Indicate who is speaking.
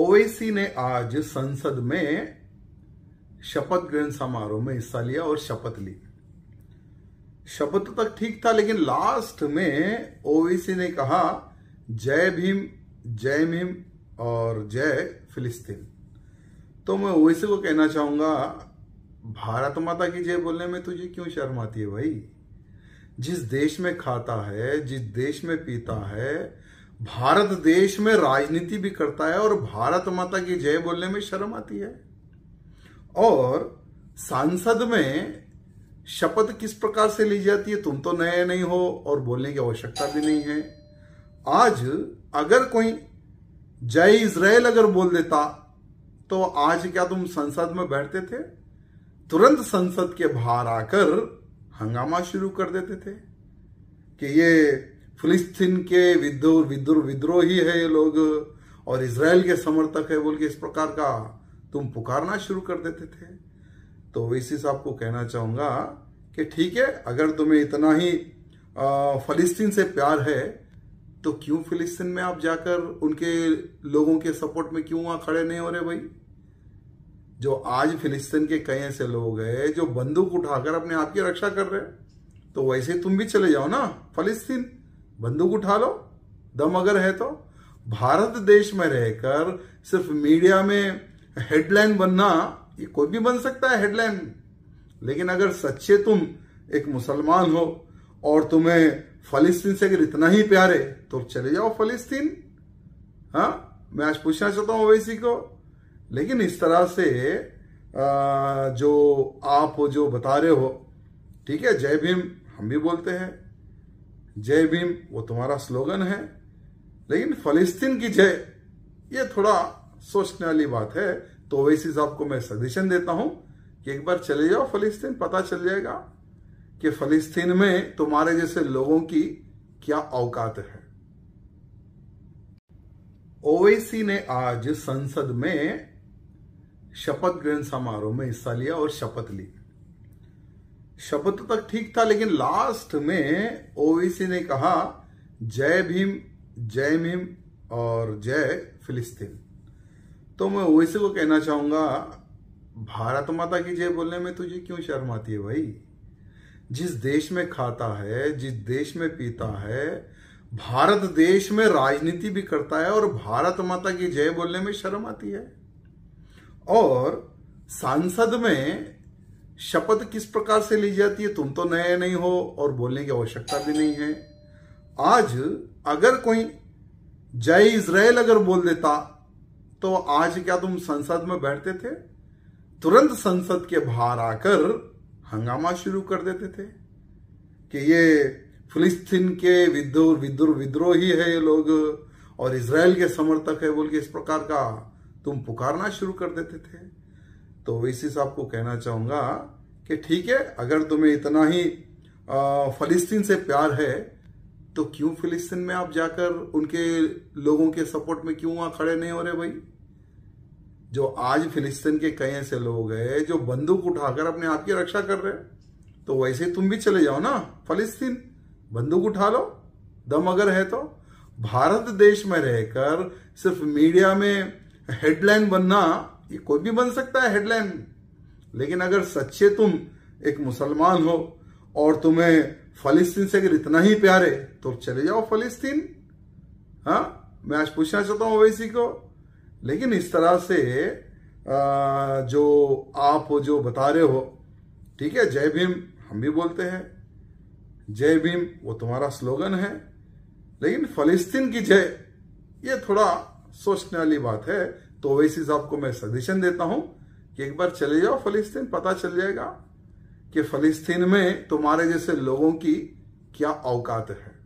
Speaker 1: ओवैसी ने आज संसद में शपथ ग्रहण समारोह में हिस्सा लिया और शपथ ली शपथ तक तो ठीक था लेकिन लास्ट में ओवैसी ने कहा जय भीम जय भीम और जय फिलिस्तीन तो मैं ओवैसी को कहना चाहूंगा भारत माता की जय बोलने में तुझे क्यों शर्म आती है भाई जिस देश में खाता है जिस देश में पीता है भारत देश में राजनीति भी करता है और भारत माता की जय बोलने में शर्म आती है और सांसद में शपथ किस प्रकार से ली जाती है तुम तो नए नहीं हो और बोलने की आवश्यकता भी नहीं है आज अगर कोई जय इसराइल अगर बोल देता तो आज क्या तुम संसद में बैठते थे तुरंत संसद के बाहर आकर हंगामा शुरू कर देते थे कि ये फिलिस्तीन के विद्रोही है ये लोग और इसराइल के समर्थक है बोल के इस प्रकार का तुम पुकारना शुरू कर देते थे तो वैसे साहब को कहना चाहूंगा कि ठीक है अगर तुम्हें इतना ही फलिस्तीन से प्यार है तो क्यों फिलिस्तीन में आप जाकर उनके लोगों के सपोर्ट में क्यों वहां खड़े नहीं हो रहे भाई जो आज फिलिस्तीन के कई ऐसे लोग हैं जो बंदूक उठाकर अपने आप की रक्षा कर रहे हैं तो वैसे तुम भी चले जाओ ना फलिस्तीन बंदूक उठा लो दम अगर है तो भारत देश में रहकर सिर्फ मीडिया में हेडलाइन बनना ये कोई भी बन सकता है हेडलाइन लेकिन अगर सच्चे तुम एक मुसलमान हो और तुम्हें फलिस्तीन से अगर इतना ही प्यार है तो चले जाओ फलिस्तीन हाँ मैं आज पूछना चाहता हूं ओवैसी को लेकिन इस तरह से जो आप जो बता रहे हो ठीक है जय भीम हम भी बोलते हैं जय भीम वो तुम्हारा स्लोगन है लेकिन फलिस्तीन की जय ये थोड़ा सोचने वाली बात है तो ओवैसी साहब को मैं सजेशन देता हूं कि एक बार चले जाओ फलिस्तीन पता चल जाएगा कि फलिस्तीन में तुम्हारे जैसे लोगों की क्या औकात है ओवैसी ने आज संसद में शपथ ग्रहण समारोह में हिस्सा लिया और शपथ ली शब्द तो तक ठीक था लेकिन लास्ट में ओवीसी ने कहा जय भीम जय भीम और जय फिलिस्तीन तो मैं ओवैसी को कहना चाहूंगा भारत माता की जय बोलने में तुझे क्यों शर्म आती है भाई जिस देश में खाता है जिस देश में पीता है भारत देश में राजनीति भी करता है और भारत माता की जय बोलने में शर्म आती है और सांसद में शपथ किस प्रकार से ली जाती है तुम तो नए नहीं हो और बोलने की आवश्यकता भी नहीं है आज अगर कोई जय इसराइल अगर बोल देता तो आज क्या तुम संसद में बैठते थे तुरंत संसद के बाहर आकर हंगामा शुरू कर देते थे कि ये फिलिस्तीन के विद्रोह विद्रोह विद्रोही है ये लोग और इसराइल के समर्थक है बोल के इस प्रकार का तुम पुकारना शुरू कर देते थे तो इसी साहब आपको कहना चाहूंगा कि ठीक है अगर तुम्हें इतना ही फलिस्तीन से प्यार है तो क्यों फिलिस्तीन में आप जाकर उनके लोगों के सपोर्ट में क्यों वहां खड़े नहीं हो रहे भाई जो आज फिलिस्तीन के कई ऐसे लोग हैं जो बंदूक उठाकर अपने आप की रक्षा कर रहे हैं तो वैसे तुम भी चले जाओ ना फलिस्तीन बंदूक उठा लो दम अगर है तो भारत देश में रहकर सिर्फ मीडिया में हेडलाइन बनना ये कोई भी बन सकता है हेडलाइन लेकिन अगर सच्चे तुम एक मुसलमान हो और तुम्हें फलिस्तीन से अगर इतना ही प्यार है तो चले जाओ फलिस्तीन हाँ मैं आज पूछना चाहता हूं ओवैसी को लेकिन इस तरह से जो आप जो बता रहे हो ठीक है जय भीम हम भी बोलते हैं जय भीम वो तुम्हारा स्लोगन है लेकिन फलिस्तीन की जय ये थोड़ा सोचने वाली बात है तो वैसे आपको मैं सजेशन देता हूं कि एक बार चले जाओ फलिस्तीन पता चल जाएगा कि फलिस्तीन में तुम्हारे जैसे लोगों की क्या औकात है